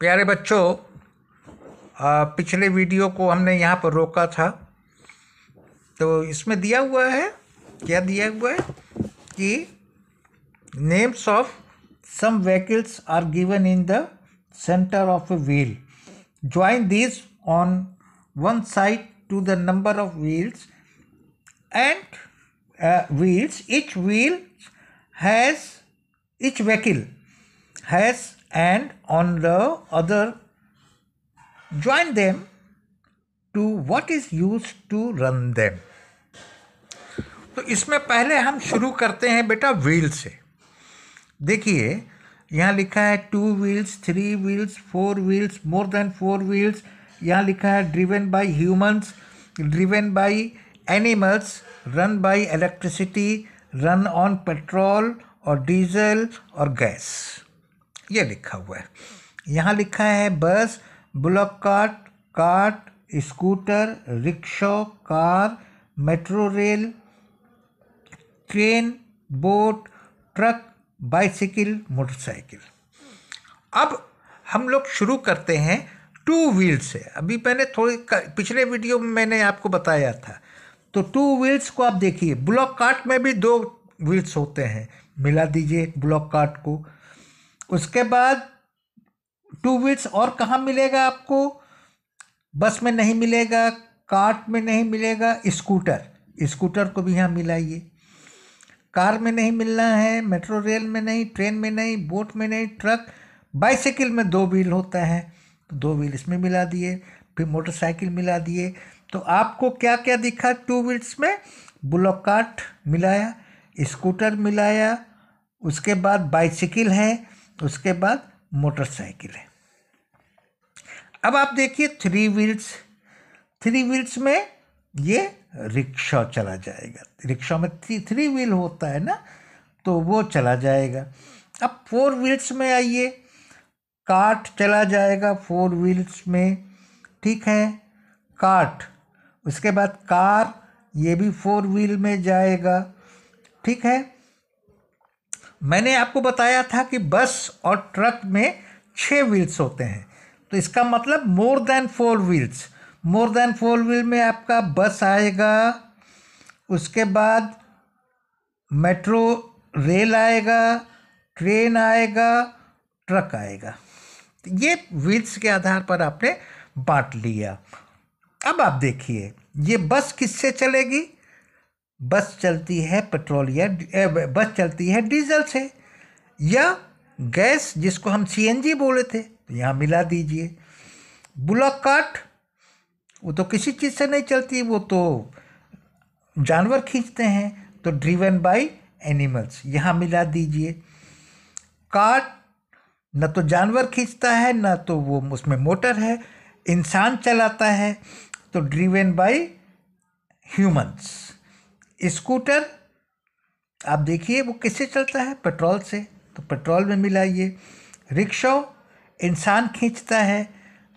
प्यारे बच्चों पिछले वीडियो को हमने यहाँ पर रोका था तो इसमें दिया हुआ है क्या दिया हुआ है कि names of some vehicles are given in the center of a wheel join this on one side to the number of wheels and wheels each wheel has each vehicle has and on the other join them to what is used to run them तो इसमें पहले हम शुरू करते हैं बेटा wheel से देखिए यहाँ लिखा है two wheels three wheels four wheels more than four wheels यहाँ लिखा है driven by humans driven by animals run by electricity run on petrol और डीजल और गैस ये लिखा हुआ है यहाँ लिखा है bus bullock cart cart scooter rickshaw car metro rail train boat truck bicycle motorcycle अब हम लोग शुरू करते हैं टू व्हील से अभी मैंने थोड़ी पिछले वीडियो में मैंने आपको बताया था तो टू व्हील्स को आप देखिए ब्लॉक कार्ट में भी दो व्हील्स होते हैं मिला दीजिए ब्लॉक कार्ट को उसके बाद टू व्हील्स और कहाँ मिलेगा आपको बस में नहीं मिलेगा कार्ट में नहीं मिलेगा स्कूटर स्कूटर को भी यहाँ मिलाइए कार में नहीं मिलना है मेट्रो रेल में नहीं ट्रेन में नहीं बोट में नहीं ट्रक बाइसाइकिल में दो व्हील होता है तो दो व्हील इसमें मिला दिए फिर मोटरसाइकिल मिला दिए तो आपको क्या क्या दिखा टू व्हील्स में ब्लॉक कार्ट मिलाया स्कूटर मिलाया उसके बाद बाइसाइकिल है उसके बाद मोटरसाइकिल है अब आप देखिए थ्री व्हील्स थ्री व्हील्स में ये रिक्शा चला जाएगा रिक्शा में थ्री थ्री व्हील होता है ना तो वो चला जाएगा अब फोर व्हील्स में आइए कार्ट चला जाएगा फोर व्हील्स में ठीक है कार्ट उसके बाद कार ये भी फोर व्हील में जाएगा ठीक है मैंने आपको बताया था कि बस और ट्रक में छः व्हील्स होते हैं तो इसका मतलब more than four wheels more than four wheel में आपका बस आएगा उसके बाद मेट्रो रेल आएगा ट्रेन आएगा ट्रक आएगा तो ये व्हील्स के आधार पर आपने बांट लिया अब आप देखिए ये बस किससे चलेगी बस चलती है पेट्रोल या बस चलती है डीजल से या गैस जिसको हम सीएनजी बोले थे तो यहाँ मिला दीजिए बुलक काट वो तो किसी चीज़ से नहीं चलती वो तो जानवर खींचते हैं तो ड्रीवन बाय एनिमल्स यहाँ मिला दीजिए काट न तो जानवर खींचता है न तो वो उसमें मोटर है इंसान चलाता है तो ड्रीवन बाय ह्यूमंस स्कूटर आप देखिए वो किससे चलता है पेट्रोल से तो पेट्रोल में मिलाइए रिक्शा इंसान खींचता है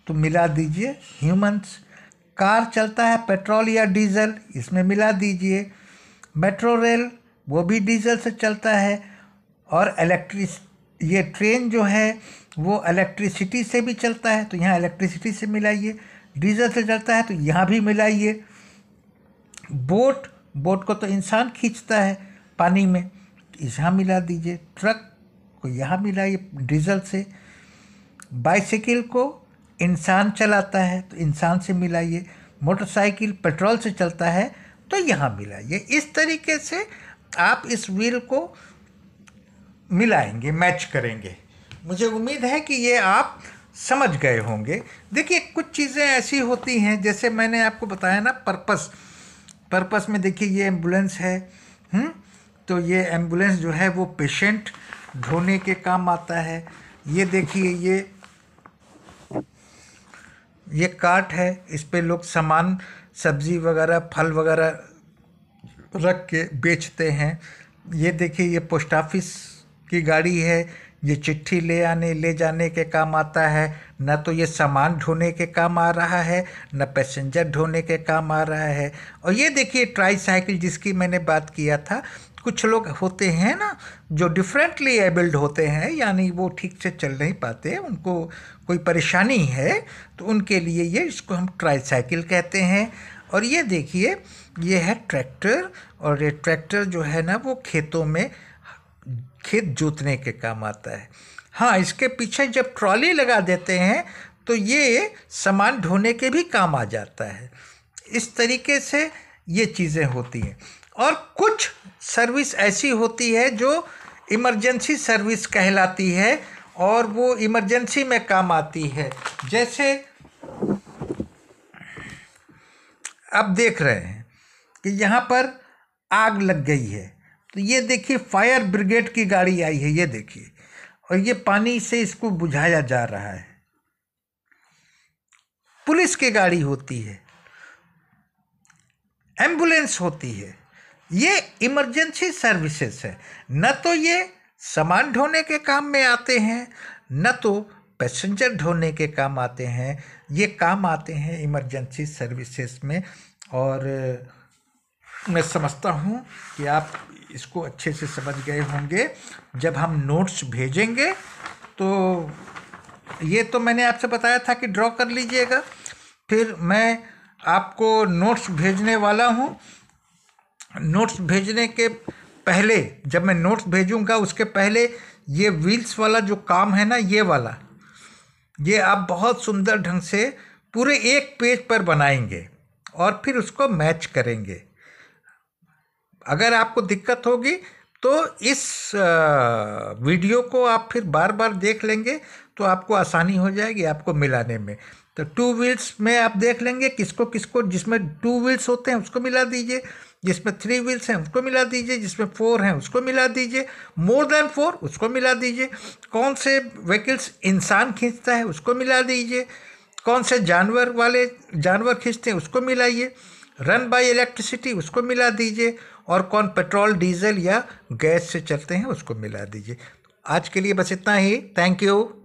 तो मिला दीजिए ह्यूमंस कार चलता है पेट्रोल या डीजल इसमें मिला दीजिए मेट्रो रेल वो भी डीजल से चलता है और इलेक्ट्रिस ये ट्रेन जो है वो इलेक्ट्रिसिटी से भी चलता है तो यहाँ इलेक्ट्रिसिटी से मिलाइए डीजल से चलता है तो यहाँ भी मिलाइए बोट बोट को तो इंसान खींचता है पानी में यहाँ मिला दीजिए ट्रक को यहाँ मिलाइए डीजल से बाइसाइकिल को इंसान चलाता है तो इंसान से मिलाइए मोटरसाइकिल पेट्रोल से चलता है तो यहाँ मिलाइए इस तरीके से आप इस व्हील को मिलाएंगे मैच करेंगे मुझे उम्मीद है कि ये आप समझ गए होंगे देखिए कुछ चीज़ें ऐसी होती हैं जैसे मैंने आपको बताया ना पर्पस पर्पस में देखिए ये एम्बुलेंस है हुँ? हम्म, तो ये एम्बुलेंस जो है वो पेशेंट ढोने के काम आता है ये देखिए ये ये काट है इस पर लोग सामान सब्जी वगैरह फल वगैरह रख के बेचते हैं ये देखिए ये पोस्ट ऑफिस की गाड़ी है ये चिट्ठी ले आने ले जाने के काम आता है न तो ये सामान ढोने के काम आ रहा है न पैसेंजर ढोने के काम आ रहा है और ये देखिए ट्राई साइकिल जिसकी मैंने बात किया था कुछ लोग होते हैं ना जो डिफरेंटली एबल्ड होते हैं यानी वो ठीक से चल नहीं पाते उनको कोई परेशानी है तो उनके लिए ये इसको हम ट्राई साइकिल कहते हैं और ये देखिए ये है ट्रैक्टर और ये ट्रैक्टर जो है ना वो खेतों में खेत जोतने के काम आता है हाँ इसके पीछे जब ट्रॉली लगा देते हैं तो ये सामान ढोने के भी काम आ जाता है इस तरीके से ये चीज़ें होती हैं और कुछ सर्विस ऐसी होती है जो इमरजेंसी सर्विस कहलाती है और वो इमरजेंसी में काम आती है जैसे आप देख रहे हैं कि यहाँ पर आग लग गई है तो ये देखिए फायर ब्रिगेड की गाड़ी आई है ये देखिए और ये पानी से इसको बुझाया जा रहा है पुलिस की गाड़ी होती है एम्बुलेंस होती है ये इमरजेंसी सर्विसेज है न तो ये सामान ढोने के काम में आते हैं न तो पैसेंजर ढोने के काम आते हैं ये काम आते हैं इमरजेंसी सर्विसेज में और मैं समझता हूँ कि आप इसको अच्छे से समझ गए होंगे जब हम नोट्स भेजेंगे तो ये तो मैंने आपसे बताया था कि ड्रॉ कर लीजिएगा फिर मैं आपको नोट्स भेजने वाला हूँ नोट्स भेजने के पहले जब मैं नोट्स भेजूंगा उसके पहले ये व्हील्स वाला जो काम है ना ये वाला ये आप बहुत सुंदर ढंग से पूरे एक पेज पर बनाएंगे और फिर उसको मैच करेंगे अगर आपको दिक्कत होगी तो इस वीडियो को आप फिर बार बार देख लेंगे तो आपको आसानी हो जाएगी आपको मिलाने में तो टू व्हील्स में आप देख लेंगे किसको किसको जिसमें टू व्हील्स होते हैं उसको मिला दीजिए जिसमें थ्री व्हील्स हैं उसको मिला दीजिए जिसमें फोर हैं उसको मिला दीजिए मोर देन फोर उसको मिला दीजिए कौन से व्हीकल्स इंसान खींचता है उसको मिला दीजिए कौन से जानवर वाले जानवर खींचते हैं उसको मिलाइए रन बाय इलेक्ट्रिसिटी उसको मिला दीजिए और कौन पेट्रोल डीजल या गैस से चलते हैं उसको मिला दीजिए आज के लिए बस इतना ही थैंक यू